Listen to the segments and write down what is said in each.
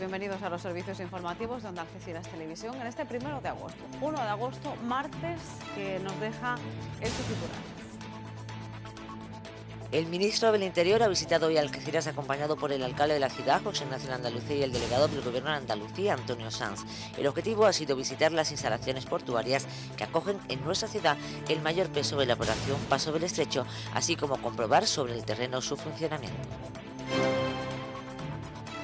bienvenidos a los servicios informativos de Onda Algeciras Televisión en este primero de agosto. 1 de agosto, martes, que nos deja el titular. El ministro del Interior ha visitado hoy Algeciras acompañado por el alcalde de la ciudad, José nacional Andalucía, y el delegado del Gobierno de Andalucía, Antonio Sanz. El objetivo ha sido visitar las instalaciones portuarias que acogen en nuestra ciudad el mayor peso de la población paso del estrecho, así como comprobar sobre el terreno su funcionamiento.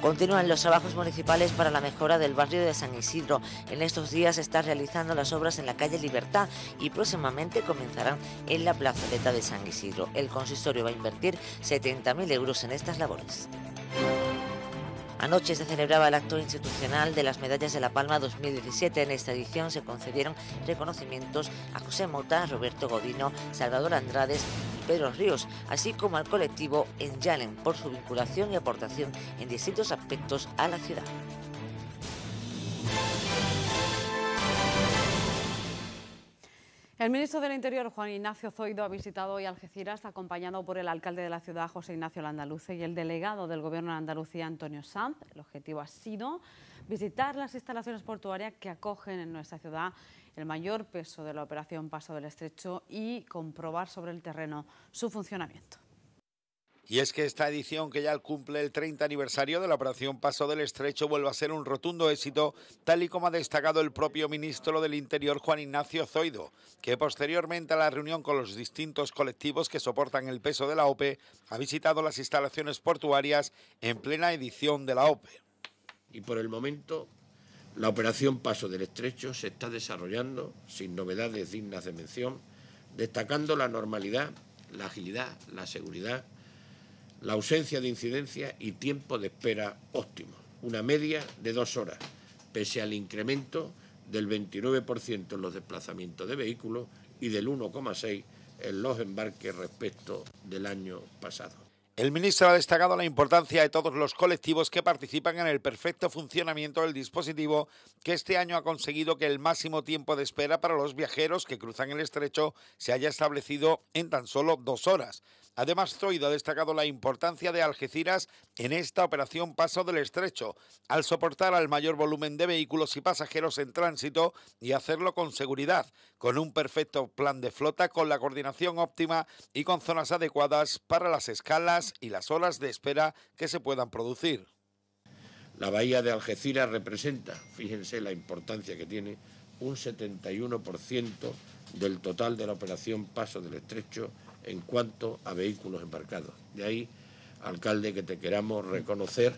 Continúan los trabajos municipales para la mejora del barrio de San Isidro. En estos días se están realizando las obras en la calle Libertad y próximamente comenzarán en la plazoleta de San Isidro. El consistorio va a invertir 70.000 euros en estas labores. Anoche se celebraba el acto institucional de las Medallas de la Palma 2017. En esta edición se concedieron reconocimientos a José Mota, Roberto Godino, Salvador Andrades, Pedro Ríos, así como al colectivo Enyalen por su vinculación y aportación en distintos aspectos a la ciudad. El ministro del Interior, Juan Ignacio Zoido, ha visitado hoy Algeciras, acompañado por el alcalde de la ciudad, José Ignacio Landaluce, y el delegado del Gobierno de Andalucía, Antonio Sanz. El objetivo ha sido visitar las instalaciones portuarias que acogen en nuestra ciudad el mayor peso de la operación Paso del Estrecho y comprobar sobre el terreno su funcionamiento. Y es que esta edición, que ya cumple el 30 aniversario de la operación Paso del Estrecho, vuelve a ser un rotundo éxito, tal y como ha destacado el propio ministro del Interior, Juan Ignacio Zoido, que posteriormente a la reunión con los distintos colectivos que soportan el peso de la OPE, ha visitado las instalaciones portuarias en plena edición de la OPE y por el momento la operación Paso del Estrecho se está desarrollando sin novedades dignas de mención, destacando la normalidad, la agilidad, la seguridad, la ausencia de incidencia y tiempo de espera óptimo, una media de dos horas, pese al incremento del 29% en los desplazamientos de vehículos y del 1,6% en los embarques respecto del año pasado. El ministro ha destacado la importancia de todos los colectivos que participan en el perfecto funcionamiento del dispositivo que este año ha conseguido que el máximo tiempo de espera para los viajeros que cruzan el estrecho se haya establecido en tan solo dos horas. Además, Zoido ha destacado la importancia de Algeciras en esta operación Paso del Estrecho, al soportar al mayor volumen de vehículos y pasajeros en tránsito y hacerlo con seguridad, con un perfecto plan de flota, con la coordinación óptima y con zonas adecuadas para las escalas y las olas de espera que se puedan producir. La bahía de Algeciras representa, fíjense la importancia que tiene, un 71% del total de la operación Paso del Estrecho en cuanto a vehículos embarcados. De ahí, alcalde, que te queramos reconocer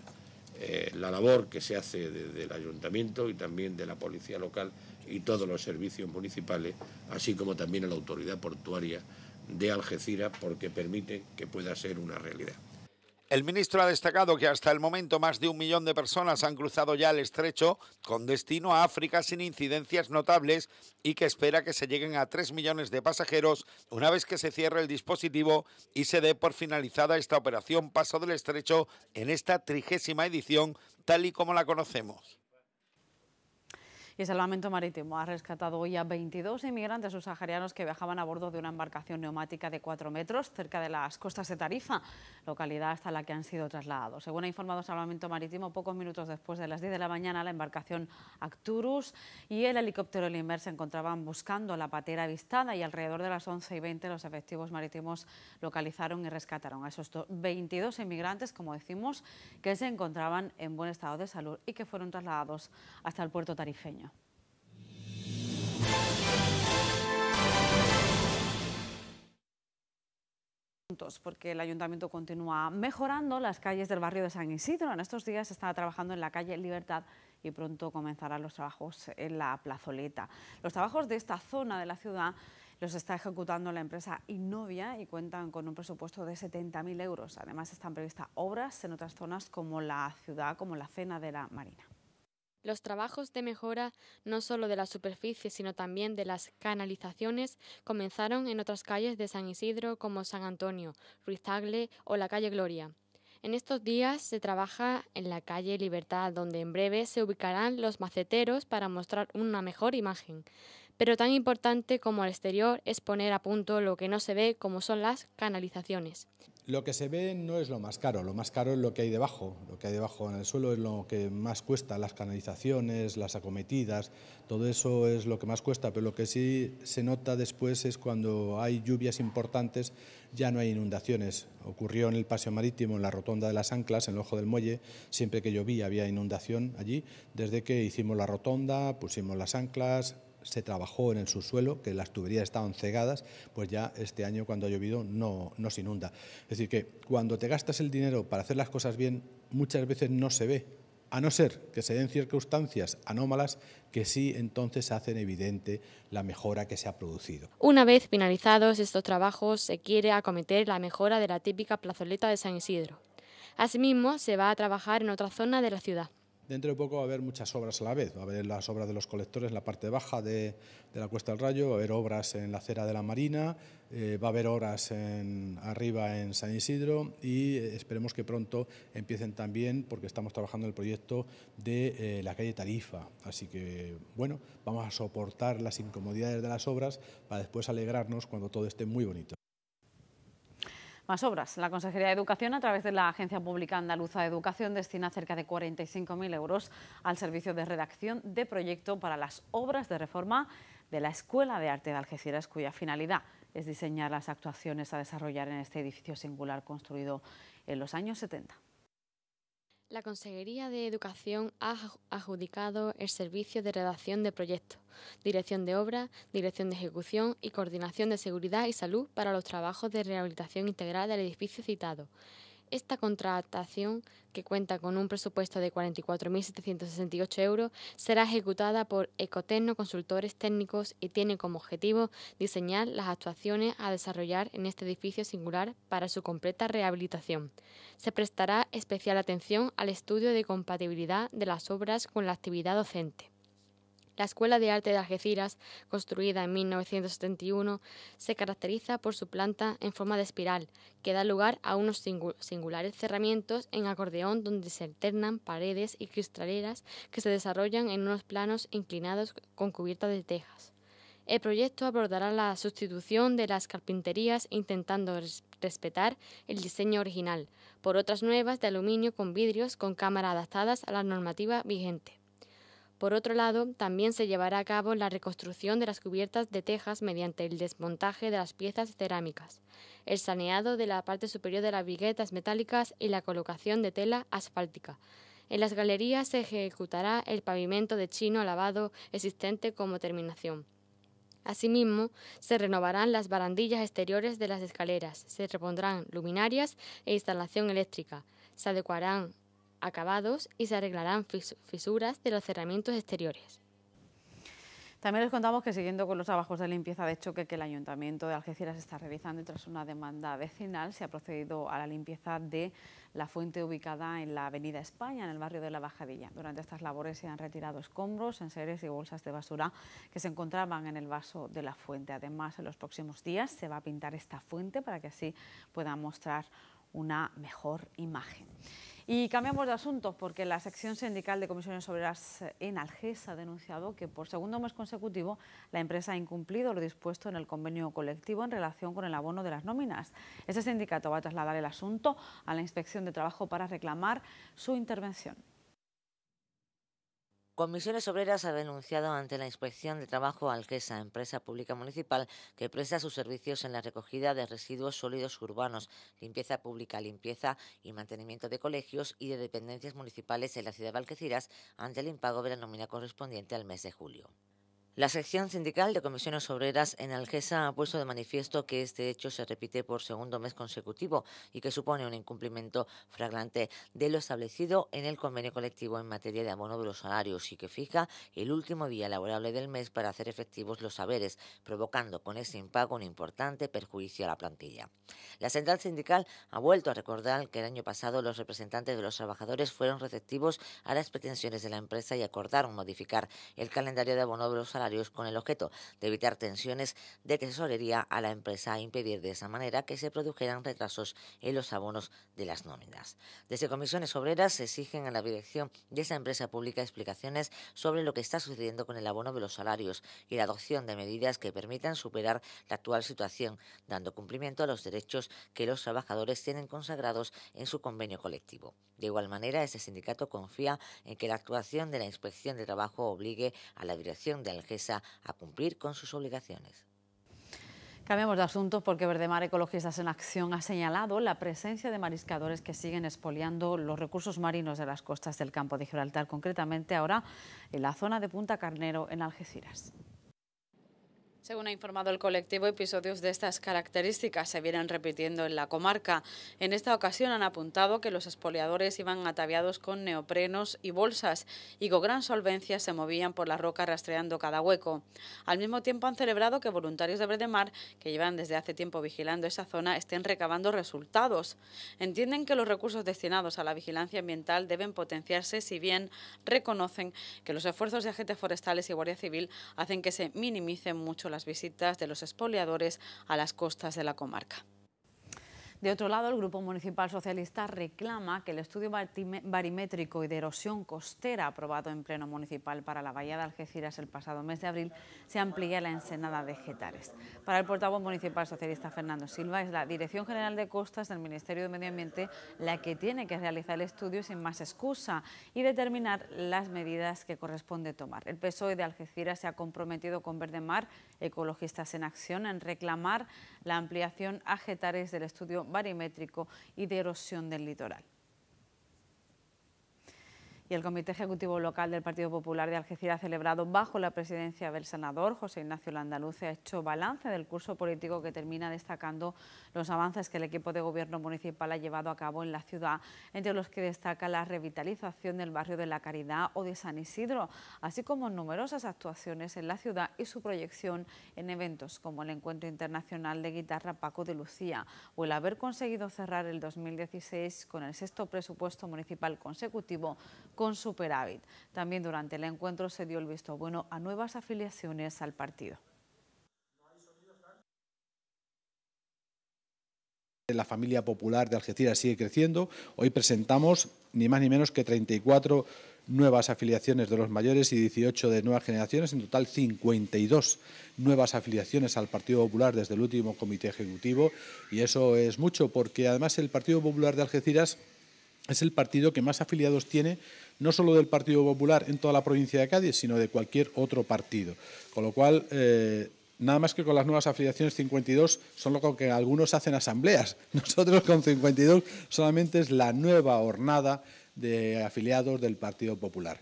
eh, la labor que se hace desde el ayuntamiento y también de la policía local y todos los servicios municipales, así como también a la autoridad portuaria de Algeciras, porque permite que pueda ser una realidad. El ministro ha destacado que hasta el momento más de un millón de personas han cruzado ya el estrecho con destino a África sin incidencias notables y que espera que se lleguen a tres millones de pasajeros una vez que se cierre el dispositivo y se dé por finalizada esta operación Paso del Estrecho en esta trigésima edición tal y como la conocemos. Y Salvamento Marítimo ha rescatado hoy a 22 inmigrantes subsaharianos que viajaban a bordo de una embarcación neumática de 4 metros cerca de las costas de Tarifa, localidad hasta la que han sido trasladados. Según ha informado Salvamento Marítimo, pocos minutos después de las 10 de la mañana, la embarcación Acturus y el helicóptero Limer se encontraban buscando la patera avistada y alrededor de las 11 y 20 los efectivos marítimos localizaron y rescataron a esos 22 inmigrantes, como decimos, que se encontraban en buen estado de salud y que fueron trasladados hasta el puerto tarifeño. porque el ayuntamiento continúa mejorando las calles del barrio de San Isidro. En estos días está trabajando en la calle Libertad y pronto comenzarán los trabajos en la plazoleta. Los trabajos de esta zona de la ciudad los está ejecutando la empresa Innovia y cuentan con un presupuesto de 70.000 euros. Además están previstas obras en otras zonas como la ciudad, como la Cena de la Marina. Los trabajos de mejora no solo de la superficie, sino también de las canalizaciones comenzaron en otras calles de San Isidro como San Antonio, Ruizagle o la calle Gloria. En estos días se trabaja en la calle Libertad, donde en breve se ubicarán los maceteros para mostrar una mejor imagen. Pero tan importante como el exterior es poner a punto lo que no se ve como son las canalizaciones. Lo que se ve no es lo más caro, lo más caro es lo que hay debajo. Lo que hay debajo en el suelo es lo que más cuesta, las canalizaciones, las acometidas, todo eso es lo que más cuesta, pero lo que sí se nota después es cuando hay lluvias importantes, ya no hay inundaciones. Ocurrió en el paseo marítimo, en la rotonda de las anclas, en el ojo del muelle, siempre que llovía había inundación allí. Desde que hicimos la rotonda, pusimos las anclas, se trabajó en el subsuelo, que las tuberías estaban cegadas, pues ya este año cuando ha llovido no, no se inunda. Es decir, que cuando te gastas el dinero para hacer las cosas bien, muchas veces no se ve, a no ser que se den circunstancias anómalas que sí entonces hacen evidente la mejora que se ha producido. Una vez finalizados estos trabajos, se quiere acometer la mejora de la típica plazoleta de San Isidro. Asimismo, se va a trabajar en otra zona de la ciudad. Dentro de poco va a haber muchas obras a la vez. Va a haber las obras de los colectores en la parte baja de, la Cuesta del Rayo, va a haber obras en la acera de la Marina, eh, va a haber obras en, arriba en San Isidro y eh, esperemos que pronto empiecen también, porque estamos trabajando en el proyecto de eh, la calle Tarifa. Así que, bueno, vamos a soportar las incomodidades de las obras para después alegrarnos cuando todo esté muy bonito. Más obras. La Consejería de Educación, a través de la Agencia Pública Andaluza de Educación, destina cerca de 45.000 euros al servicio de redacción de proyecto para las obras de reforma de la Escuela de Arte de Algeciras, cuya finalidad es diseñar las actuaciones a desarrollar en este edificio singular construido en los años 70. La Consejería de Educación ha adjudicado el servicio de redacción de proyectos, dirección de obra, dirección de ejecución y coordinación de seguridad y salud para los trabajos de rehabilitación integral del edificio citado, esta contratación, que cuenta con un presupuesto de 44.768 euros, será ejecutada por Ecotecno Consultores Técnicos y tiene como objetivo diseñar las actuaciones a desarrollar en este edificio singular para su completa rehabilitación. Se prestará especial atención al estudio de compatibilidad de las obras con la actividad docente. La Escuela de Arte de Algeciras, construida en 1971, se caracteriza por su planta en forma de espiral, que da lugar a unos singulares cerramientos en acordeón donde se alternan paredes y cristaleras que se desarrollan en unos planos inclinados con cubierta de tejas. El proyecto abordará la sustitución de las carpinterías intentando respetar el diseño original por otras nuevas de aluminio con vidrios con cámaras adaptadas a la normativa vigente. Por otro lado, también se llevará a cabo la reconstrucción de las cubiertas de tejas mediante el desmontaje de las piezas cerámicas, el saneado de la parte superior de las viguetas metálicas y la colocación de tela asfáltica. En las galerías se ejecutará el pavimento de chino lavado existente como terminación. Asimismo, se renovarán las barandillas exteriores de las escaleras, se repondrán luminarias e instalación eléctrica, se adecuarán acabados y se arreglarán fisuras de los cerramientos exteriores. También les contamos que siguiendo con los trabajos de limpieza de choque que el Ayuntamiento de Algeciras está realizando y tras una demanda vecinal se ha procedido a la limpieza de la fuente ubicada en la Avenida España, en el barrio de La Bajadilla. Durante estas labores se han retirado escombros, enseres y bolsas de basura que se encontraban en el vaso de la fuente. Además, en los próximos días se va a pintar esta fuente para que así pueda mostrar una mejor imagen. Y cambiamos de asunto porque la sección sindical de comisiones obreras en Algés ha denunciado que por segundo mes consecutivo la empresa ha incumplido lo dispuesto en el convenio colectivo en relación con el abono de las nóminas. Este sindicato va a trasladar el asunto a la Inspección de Trabajo para reclamar su intervención. Comisiones Obreras ha denunciado ante la Inspección de Trabajo Alquesa, empresa pública municipal que presta sus servicios en la recogida de residuos sólidos urbanos, limpieza pública, limpieza y mantenimiento de colegios y de dependencias municipales en la ciudad de Algeciras ante el impago de la nómina correspondiente al mes de julio. La sección sindical de comisiones obreras en Algesa ha puesto de manifiesto que este hecho se repite por segundo mes consecutivo y que supone un incumplimiento flagrante de lo establecido en el convenio colectivo en materia de abono de los salarios y que fija el último día laborable del mes para hacer efectivos los saberes, provocando con ese impago un importante perjuicio a la plantilla. La central sindical ha vuelto a recordar que el año pasado los representantes de los trabajadores fueron receptivos a las pretensiones de la empresa y acordaron modificar el calendario de abono de los salarios con el objeto de evitar tensiones de tesorería a la empresa e impedir de esa manera que se produjeran retrasos en los abonos de las nóminas. Desde comisiones obreras se exigen a la dirección de esa empresa pública explicaciones sobre lo que está sucediendo con el abono de los salarios y la adopción de medidas que permitan superar la actual situación, dando cumplimiento a los derechos que los trabajadores tienen consagrados en su convenio colectivo. De igual manera, este sindicato confía en que la actuación de la Inspección de Trabajo obligue a la dirección del jefe a cumplir con sus obligaciones. Cambiamos de asunto porque Verdemar Ecologistas en Acción ha señalado la presencia de mariscadores que siguen expoliando los recursos marinos de las costas del campo de Gibraltar, concretamente ahora en la zona de Punta Carnero, en Algeciras. Según ha informado el colectivo, episodios de estas características se vienen repitiendo en la comarca. En esta ocasión han apuntado que los expoliadores iban ataviados con neoprenos y bolsas y con gran solvencia se movían por la roca rastreando cada hueco. Al mismo tiempo han celebrado que voluntarios de Bredemar, que llevan desde hace tiempo vigilando esa zona, estén recabando resultados. Entienden que los recursos destinados a la vigilancia ambiental deben potenciarse si bien reconocen que los esfuerzos de agentes forestales y Guardia Civil hacen que se minimicen mucho las las visitas de los expoliadores a las costas de la comarca. De otro lado, el Grupo Municipal Socialista reclama que el estudio barimétrico y de erosión costera aprobado en Pleno Municipal para la Bahía de Algeciras el pasado mes de abril se amplíe a la ensenada de Getares. Para el portavoz municipal socialista Fernando Silva, es la Dirección General de Costas del Ministerio de Medio Ambiente la que tiene que realizar el estudio sin más excusa y determinar las medidas que corresponde tomar. El PSOE de Algeciras se ha comprometido con Verde Mar, Ecologistas en Acción, en reclamar la ampliación a Getares del estudio barimétrico y de erosión del litoral y el Comité Ejecutivo Local del Partido Popular de Algeciras, celebrado bajo la presidencia del senador José Ignacio Landaluce, ha hecho balance del curso político que termina destacando los avances que el equipo de gobierno municipal ha llevado a cabo en la ciudad, entre los que destaca la revitalización del barrio de la Caridad o de San Isidro, así como numerosas actuaciones en la ciudad y su proyección en eventos como el Encuentro Internacional de Guitarra Paco de Lucía o el haber conseguido cerrar el 2016 con el sexto presupuesto municipal consecutivo con superávit. También durante el encuentro se dio el visto bueno a nuevas afiliaciones al partido. La familia popular de Algeciras sigue creciendo. Hoy presentamos ni más ni menos que 34 nuevas afiliaciones de los mayores y 18 de nuevas generaciones, en total 52 nuevas afiliaciones al Partido Popular desde el último comité ejecutivo y eso es mucho porque además el Partido Popular de Algeciras es el partido que más afiliados tiene, no solo del Partido Popular en toda la provincia de Cádiz, sino de cualquier otro partido. Con lo cual, eh, Nada más que con las nuevas afiliaciones 52 son lo que algunos hacen asambleas. Nosotros con 52 solamente es la nueva hornada de afiliados del Partido Popular.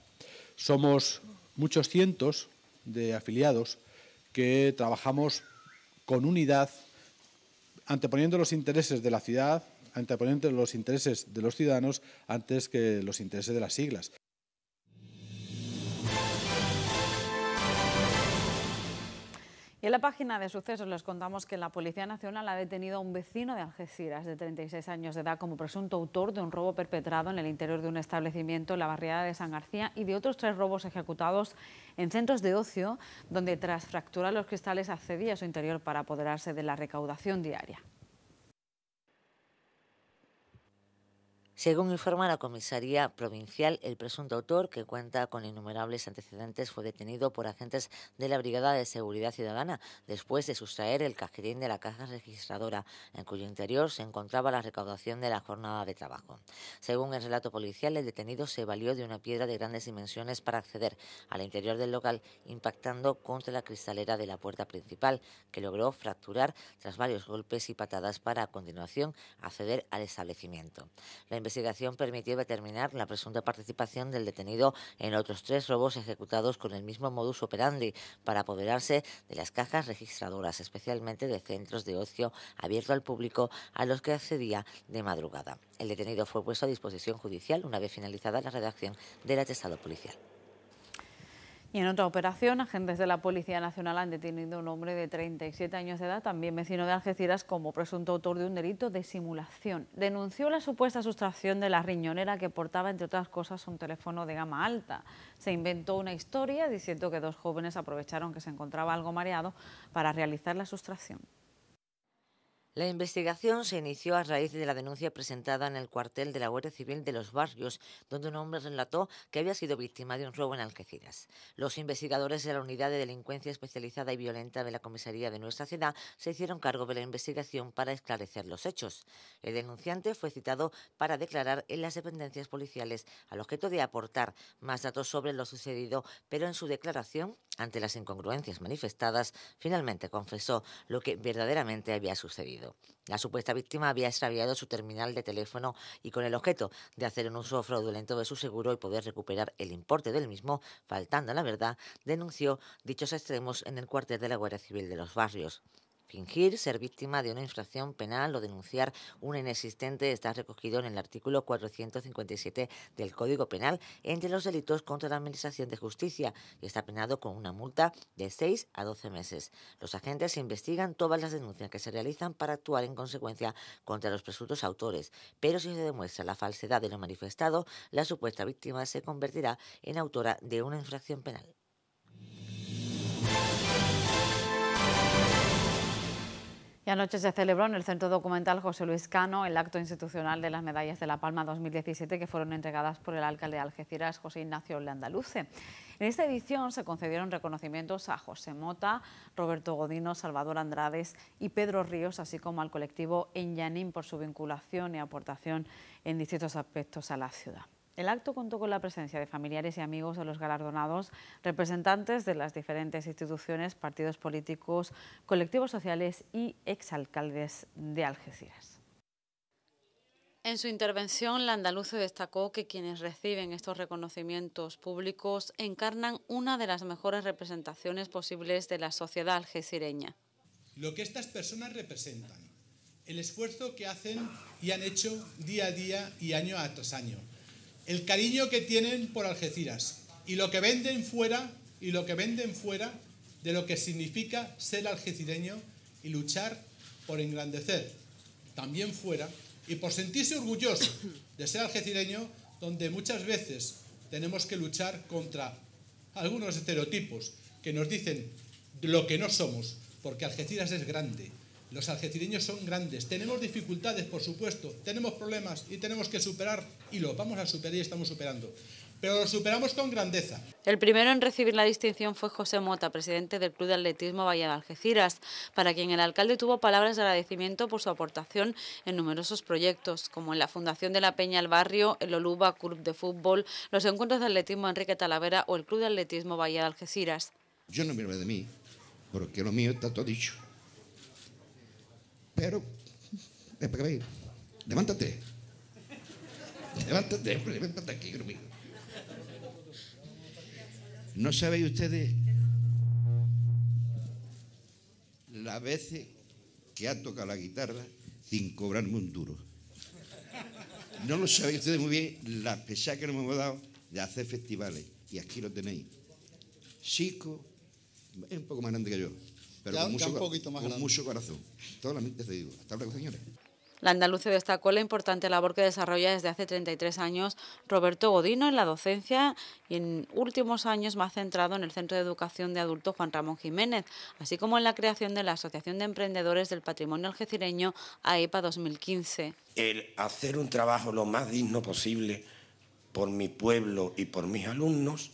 Somos muchos cientos de afiliados que trabajamos con unidad, anteponiendo los intereses de la ciudad, anteponiendo los intereses de los ciudadanos antes que los intereses de las siglas. Y en la página de sucesos les contamos que la Policía Nacional ha detenido a un vecino de Algeciras de 36 años de edad como presunto autor de un robo perpetrado en el interior de un establecimiento en la barriada de San García y de otros tres robos ejecutados en centros de ocio donde tras fracturar los cristales accedía a su interior para apoderarse de la recaudación diaria. Según informa la comisaría provincial, el presunto autor, que cuenta con innumerables antecedentes, fue detenido por agentes de la Brigada de Seguridad Ciudadana después de sustraer el cajerín de la caja registradora, en cuyo interior se encontraba la recaudación de la jornada de trabajo. Según el relato policial, el detenido se valió de una piedra de grandes dimensiones para acceder al interior del local, impactando contra la cristalera de la puerta principal, que logró fracturar tras varios golpes y patadas para a continuación acceder al establecimiento. La investigación permitió determinar la presunta participación del detenido en otros tres robos ejecutados con el mismo modus operandi para apoderarse de las cajas registradoras, especialmente de centros de ocio abierto al público a los que accedía de madrugada. El detenido fue puesto a disposición judicial una vez finalizada la redacción del atestado policial. Y en otra operación, agentes de la Policía Nacional han detenido a un hombre de 37 años de edad, también vecino de Algeciras, como presunto autor de un delito de simulación. Denunció la supuesta sustracción de la riñonera que portaba, entre otras cosas, un teléfono de gama alta. Se inventó una historia diciendo que dos jóvenes aprovecharon que se encontraba algo mareado para realizar la sustracción. La investigación se inició a raíz de la denuncia presentada en el cuartel de la Guardia Civil de los Barrios, donde un hombre relató que había sido víctima de un robo en Algeciras. Los investigadores de la Unidad de Delincuencia Especializada y Violenta de la Comisaría de nuestra ciudad se hicieron cargo de la investigación para esclarecer los hechos. El denunciante fue citado para declarar en las dependencias policiales al objeto de aportar más datos sobre lo sucedido, pero en su declaración, ante las incongruencias manifestadas, finalmente confesó lo que verdaderamente había sucedido. La supuesta víctima había extraviado su terminal de teléfono y con el objeto de hacer un uso fraudulento de su seguro y poder recuperar el importe del mismo, faltando la verdad, denunció dichos extremos en el cuartel de la Guardia Civil de los Barrios. Fingir ser víctima de una infracción penal o denunciar un inexistente está recogido en el artículo 457 del Código Penal entre los delitos contra la Administración de Justicia y está penado con una multa de 6 a 12 meses. Los agentes investigan todas las denuncias que se realizan para actuar en consecuencia contra los presuntos autores, pero si se demuestra la falsedad de lo manifestado, la supuesta víctima se convertirá en autora de una infracción penal. Y anoche se celebró en el Centro Documental José Luis Cano el acto institucional de las medallas de La Palma 2017 que fueron entregadas por el alcalde de Algeciras, José Ignacio Leandaluce. En esta edición se concedieron reconocimientos a José Mota, Roberto Godino, Salvador Andrades y Pedro Ríos, así como al colectivo Enyanín por su vinculación y aportación en distintos aspectos a la ciudad. El acto contó con la presencia de familiares y amigos de los galardonados, representantes de las diferentes instituciones, partidos políticos, colectivos sociales y exalcaldes de Algeciras. En su intervención, la andaluza destacó que quienes reciben estos reconocimientos públicos encarnan una de las mejores representaciones posibles de la sociedad algecireña. Lo que estas personas representan, el esfuerzo que hacen y han hecho día a día y año tras año el cariño que tienen por Algeciras y lo que venden fuera y lo que venden fuera de lo que significa ser algecireño y luchar por engrandecer también fuera y por sentirse orgulloso de ser algecireño donde muchas veces tenemos que luchar contra algunos estereotipos que nos dicen lo que no somos, porque Algeciras es grande, los algecireños son grandes. Tenemos dificultades, por supuesto. Tenemos problemas y tenemos que superar y lo vamos a superar y estamos superando. Pero lo superamos con grandeza. El primero en recibir la distinción fue José Mota, presidente del Club de Atletismo Valle Algeciras, para quien el alcalde tuvo palabras de agradecimiento por su aportación en numerosos proyectos, como en la Fundación de la Peña al Barrio, el Oluba Club de Fútbol, los Encuentros de Atletismo Enrique Talavera o el Club de Atletismo Valle Algeciras. Yo no miro de mí, porque lo mío está todo dicho. Pero, levántate. Levántate, levántate aquí conmigo. ¿No sabéis ustedes las veces que ha tocado la guitarra sin cobrarme un duro? No lo sabéis ustedes muy bien la pesadas que nos hemos dado de hacer festivales. Y aquí lo tenéis. Chico, es un poco más grande que yo pero con, mucho, un más con mucho corazón. la te digo, hasta señores. La destacó la importante labor que desarrolla desde hace 33 años Roberto Godino en la docencia y en últimos años más centrado en el Centro de Educación de Adultos Juan Ramón Jiménez, así como en la creación de la Asociación de Emprendedores del Patrimonio Algecireño AEPA 2015. E el hacer un trabajo lo más digno posible por mi pueblo y por mis alumnos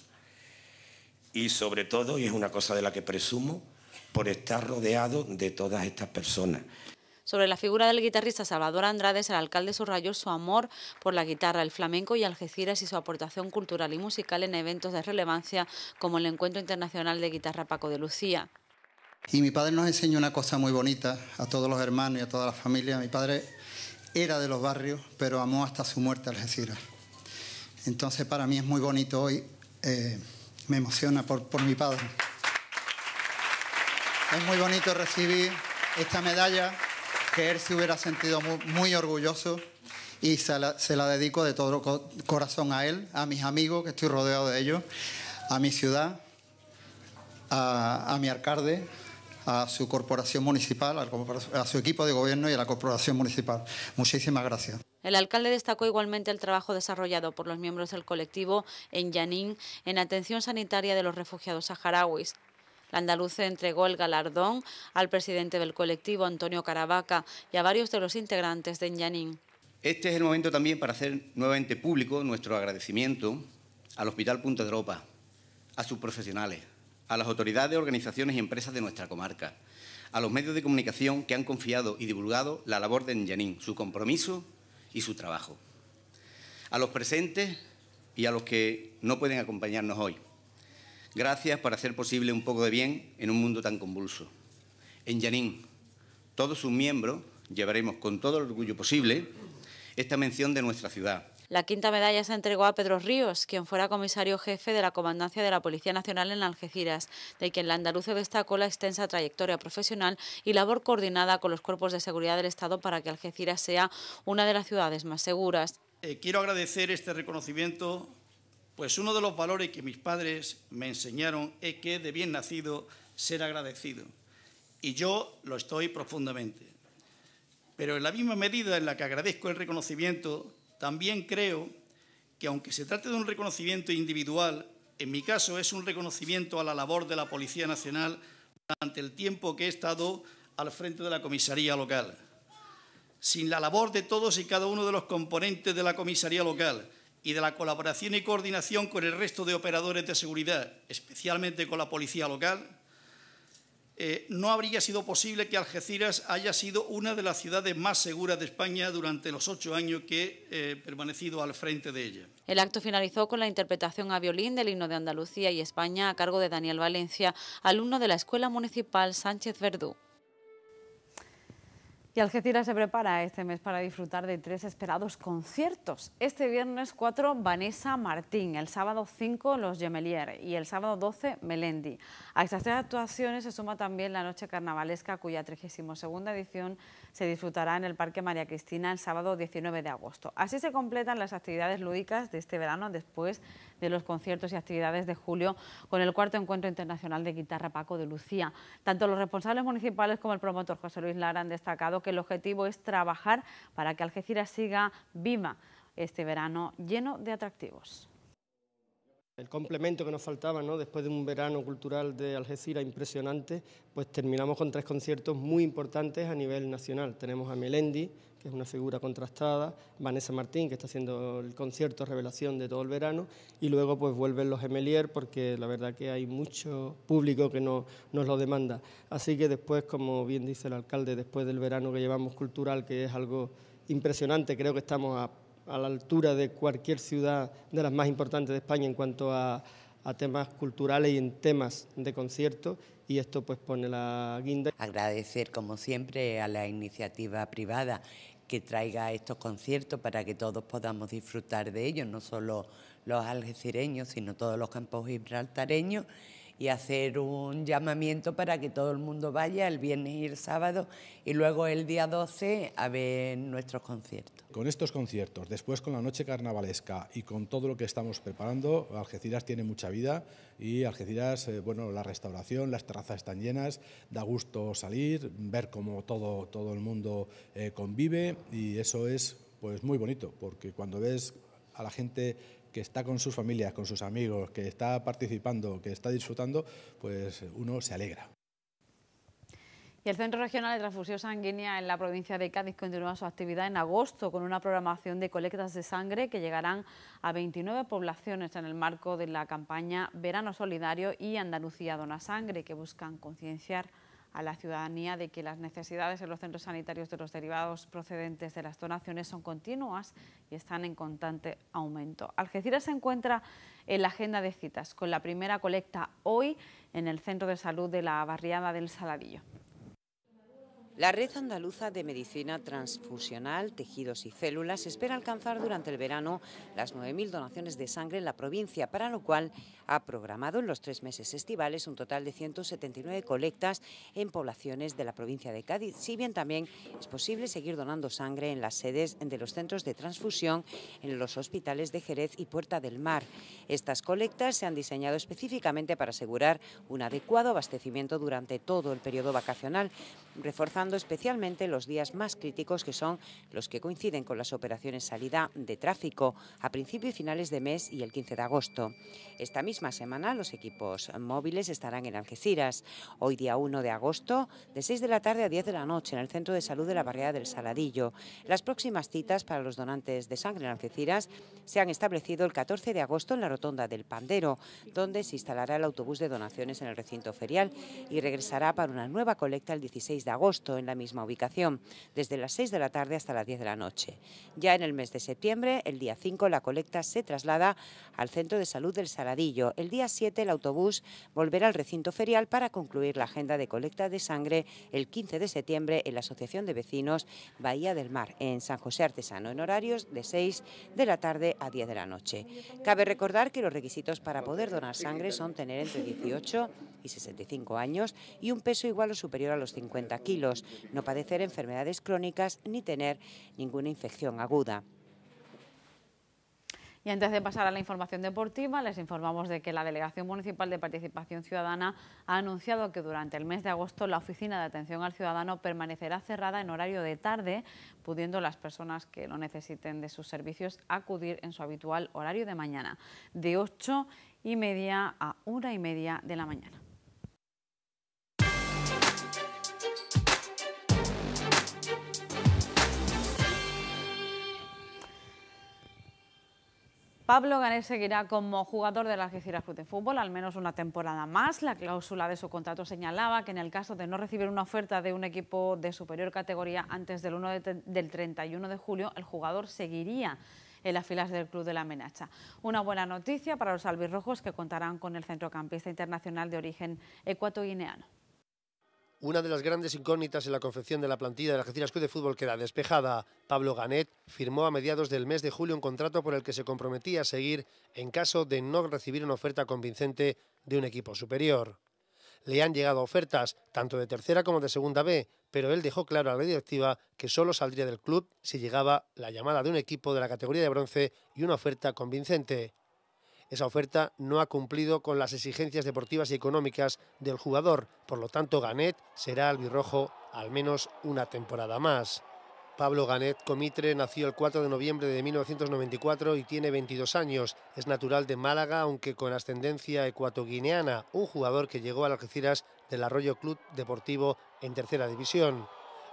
y sobre todo, y es una cosa de la que presumo, por estar rodeado de todas estas personas. Sobre la figura del guitarrista Salvador Andrades, el alcalde subrayó su amor por la guitarra, el flamenco y Algeciras y su aportación cultural y musical en eventos de relevancia como el Encuentro Internacional de Guitarra Paco de Lucía. Y mi padre nos enseñó una cosa muy bonita a todos los hermanos y a toda la familia. Mi padre era de los barrios, pero amó hasta su muerte Algeciras. Entonces para mí es muy bonito hoy, eh, me emociona por, por mi padre. Es muy bonito recibir esta medalla que él se hubiera sentido muy, orgulloso y se la, dedico de todo corazón a él, a mis amigos que estoy rodeado de ellos, a mi ciudad, a, a mi alcalde, a su corporación municipal, a su equipo de gobierno y a la corporación municipal. Muchísimas gracias. El alcalde destacó igualmente el trabajo desarrollado por los miembros del colectivo en Yanín en atención sanitaria de los refugiados saharauis. La andaluza entregó el galardón al presidente del colectivo, Antonio Caravaca, y a varios de los integrantes de Enyanín. Este es el momento también para hacer nuevamente público nuestro agradecimiento al Hospital Punta de Europa, a sus profesionales, a las autoridades, organizaciones y empresas de nuestra comarca, a los medios de comunicación que han confiado y divulgado la labor de Enyanín, su compromiso y su trabajo. A los presentes y a los que no pueden acompañarnos hoy. Gracias por hacer posible un poco de bien en un mundo tan convulso. En Yanín, todos sus miembros llevaremos con todo el orgullo posible esta mención de nuestra ciudad. La quinta medalla se entregó a Pedro Ríos, quien fuera comisario jefe de la Comandancia de la Policía Nacional en Algeciras, de quien la Andalucía destacó la extensa trayectoria profesional y labor coordinada con los cuerpos de seguridad del Estado para que Algeciras sea una de las ciudades más seguras. Eh, quiero agradecer este reconocimiento pues uno de los valores que mis padres me enseñaron es que de bien nacido ser agradecido. Y yo lo estoy profundamente. Pero en la misma medida en la que agradezco el reconocimiento, también creo que aunque se trate de un reconocimiento individual, en mi caso es un reconocimiento a la labor de la Policía Nacional durante el tiempo que he estado al frente de la comisaría local. Sin la labor de todos y cada uno de los componentes de la comisaría local, y de la colaboración y coordinación con el resto de operadores de seguridad, especialmente con la policía local, eh, no habría sido posible que Algeciras haya sido una de las ciudades más seguras de España durante los ocho años que he eh, permanecido al frente de ella. El acto finalizó con la interpretación a violín del himno de Andalucía y España a cargo de Daniel Valencia, alumno de la Escuela Municipal Sánchez Verdú. Y Algeciras se prepara este mes para disfrutar de tres esperados conciertos. Este viernes 4, Vanessa Martín, el sábado 5, Los Gemelier y el sábado 12, Melendi. A estas tres actuaciones se suma también la Noche Carnavalesca, cuya 32 edición se disfrutará en el Parque María Cristina el sábado 19 de agosto. Así se completan las actividades lúdicas de este verano después de los conciertos y actividades de julio con el cuarto encuentro internacional de guitarra Paco de Lucía. Tanto los responsables municipales como el promotor José Luis Lara han destacado que el objetivo es trabajar para que Algeciras siga viva este verano lleno de atractivos. El complemento que nos faltaba, ¿no? después de un verano cultural de Algeciras impresionante, pues terminamos con tres conciertos muy importantes a nivel nacional. Tenemos a Melendi, que es una figura contrastada, Vanessa Martín, que está haciendo el concierto revelación de todo el verano, y luego pues vuelven los Emelier, porque la verdad que hay mucho público que no, nos lo demanda. Así que después, como bien dice el alcalde, después del verano que llevamos cultural, que es algo impresionante, creo que estamos a a la altura de cualquier ciudad de las más importantes de España en cuanto a, temas culturales y en temas de conciertos y esto pues pone la guinda. Agradecer como siempre a la iniciativa privada que traiga estos conciertos para que todos podamos disfrutar de ellos, no solo los algecireños, sino todos los campos gibraltareños y hacer un llamamiento para que todo el mundo vaya el viernes y sábado y luego el día 12 a ver nuestros conciertos. Con estos conciertos, después con la noche carnavalesca y con todo lo que estamos preparando, Algeciras tiene mucha vida y Algeciras, eh, bueno, la restauración, las terrazas están llenas, da gusto salir, ver cómo todo, todo el mundo eh, convive y eso es pues muy bonito, porque cuando ves a la gente que está con sus familias, con sus amigos, que está participando, que está disfrutando, pues uno se alegra. Y el Centro Regional de Transfusión Sanguínea en la provincia de Cádiz continúa su actividad en agosto con una programación de colectas de sangre que llegarán a 29 poblaciones en el marco de la campaña Verano Solidario y Andalucía Dona Sangre, que buscan concienciar a la ciudadanía de que las necesidades en los centros sanitarios de los derivados procedentes de las donaciones son continuas y están en constante aumento. Algeciras se encuentra en la agenda de citas con la primera colecta hoy en el Centro de Salud de la Barriada del Saladillo. La Red Andaluza de Medicina Transfusional, Tejidos y Células espera alcanzar durante el verano las 9.000 donaciones de sangre en la provincia, para lo cual ha programado en los tres meses estivales un total de 179 colectas en poblaciones de la provincia de Cádiz, si bien también es posible seguir donando sangre en las sedes de los centros de transfusión, en los hospitales de Jerez y Puerta del Mar. Estas colectas se han diseñado específicamente para asegurar un adecuado abastecimiento durante todo el periodo vacacional, reforzando especialmente los días más críticos que son los que coinciden con las operaciones salida de tráfico a principio y finales de mes y el 15 de agosto. Esta misma semana los equipos móviles estarán en Algeciras. Hoy día 1 de agosto de 6 de la tarde a 10 de la noche en el Centro de Salud de la Barrera del Saladillo. Las próximas citas para los donantes de sangre en Algeciras se han establecido el 14 de agosto en la Rotonda del Pandero, donde se instalará el autobús de donaciones en el recinto ferial y regresará para una nueva colecta el 16 de agosto en la misma ubicación, desde las 6 de la tarde hasta las 10 de la noche. Ya en el mes de septiembre, el día 5, la colecta se traslada al Centro de Salud del Saladillo. El día 7, el autobús volverá al recinto ferial para concluir la agenda de colecta de sangre el 15 de septiembre en la Asociación de Vecinos Bahía del Mar, en San José Artesano, en horarios de 6 de la tarde a 10 de la noche. Cabe recordar que los requisitos para poder donar sangre son tener entre 18 y 65 años y un peso igual o superior a los 50 kilos, no padecer enfermedades crónicas ni tener ninguna infección aguda. Y antes de pasar a la información deportiva, les informamos de que la Delegación Municipal de Participación Ciudadana ha anunciado que durante el mes de agosto la Oficina de Atención al Ciudadano permanecerá cerrada en horario de tarde, pudiendo las personas que lo necesiten de sus servicios acudir en su habitual horario de mañana, de 8 y media a 1 y media de la mañana. Pablo Garés seguirá como jugador de la Algeciras Club de Fútbol al menos una temporada más. La cláusula de su contrato señalaba que en el caso de no recibir una oferta de un equipo de superior categoría antes del, del 31 de julio, el jugador seguiría en las filas del Club de la Menacha. Una buena noticia para los albirrojos que contarán con el centrocampista internacional de origen ecuatoguineano. Una de las grandes incógnitas en la confección de la plantilla del Algeciras Club de Fútbol queda despejada. Pablo Ganet firmó a mediados del mes de julio un contrato por el que se comprometía a seguir en caso de no recibir una oferta convincente de un equipo superior. Le han llegado ofertas, tanto de tercera como de segunda B, pero él dejó claro a la directiva que solo saldría del club si llegaba la llamada de un equipo de la categoría de bronce y una oferta convincente. Esa oferta no ha cumplido con las exigencias deportivas y económicas del jugador, por lo tanto Ganet será albirrojo al menos una temporada más. Pablo Ganet Comitre nació el 4 de noviembre de 1994 y tiene 22 años. Es natural de Málaga, aunque con ascendencia ecuatoguineana, un jugador que llegó a Algeciras del Arroyo Club Deportivo en tercera división.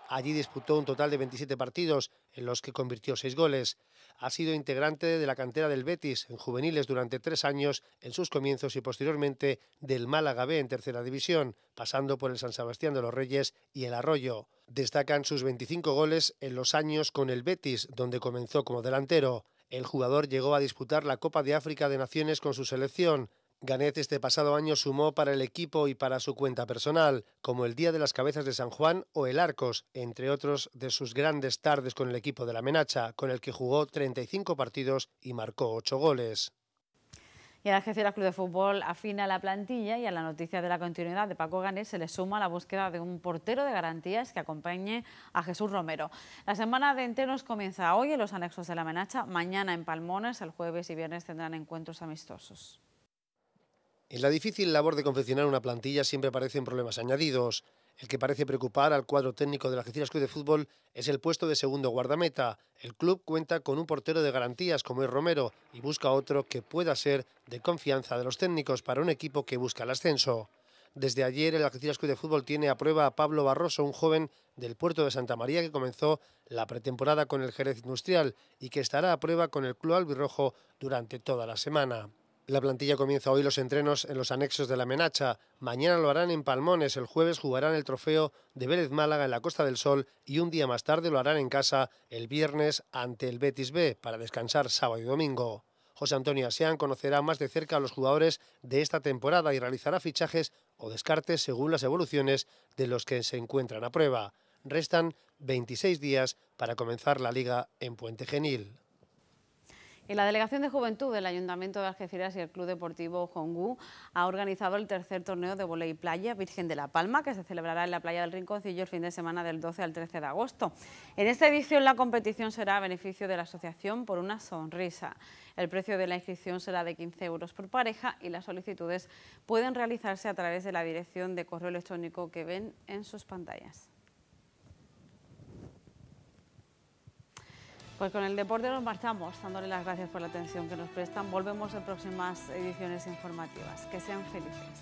Allí disputó un total de 27 partidos en los que convirtió 6 goles. Ha sido integrante de la cantera del Betis en juveniles durante tres años en sus comienzos y posteriormente del Málaga B en tercera división, pasando por el San Sebastián de los Reyes y el Arroyo. Destacan sus 25 goles en los años con el Betis, donde comenzó como delantero. El jugador llegó a disputar la Copa de África de Naciones con su selección, Ganet este pasado año sumó para el equipo y para su cuenta personal, como el Día de las Cabezas de San Juan o el Arcos, entre otros de sus grandes tardes con el equipo de la Menacha, con el que jugó 35 partidos y marcó 8 goles. Y la el del Club de Fútbol afina la plantilla y a la noticia de la continuidad de Paco Ganés se le suma la búsqueda de un portero de garantías que acompañe a Jesús Romero. La semana de enteros comienza hoy en los anexos de la Menacha, mañana en Palmones, el jueves y viernes tendrán encuentros amistosos. En la difícil labor de confeccionar una plantilla siempre aparecen problemas añadidos. El que parece preocupar al cuadro técnico del Algeciras Club de Fútbol es el puesto de segundo guardameta. El club cuenta con un portero de garantías como es Romero y busca otro que pueda ser de confianza de los técnicos para un equipo que busca el ascenso. Desde ayer el Algeciras Club de Fútbol tiene a prueba a Pablo Barroso, un joven del puerto de Santa María que comenzó la pretemporada con el Jerez Industrial y que estará a prueba con el club albirrojo durante toda la semana. La plantilla comienza hoy los entrenos en los anexos de la Menacha. Mañana lo harán en Palmones. El jueves jugarán el trofeo de Vélez Málaga en la Costa del Sol y un día más tarde lo harán en casa el viernes ante el Betis B para descansar sábado y domingo. José Antonio Asián conocerá más de cerca a los jugadores de esta temporada y realizará fichajes o descartes según las evoluciones de los que se encuentran a prueba. Restan 26 días para comenzar la liga en Puente Genil. Y la Delegación de Juventud del Ayuntamiento de Algeciras y el Club Deportivo Hongu ha organizado el tercer torneo de volei playa Virgen de la Palma, que se celebrará en la playa del Rinconcillo el fin de semana del 12 al 13 de agosto. En esta edición la competición será a beneficio de la asociación por una sonrisa. El precio de la inscripción será de 15 euros por pareja y las solicitudes pueden realizarse a través de la dirección de correo electrónico que ven en sus pantallas. Pues con el deporte nos marchamos, dándole las gracias por la atención que nos prestan. Volvemos en próximas ediciones informativas. Que sean felices.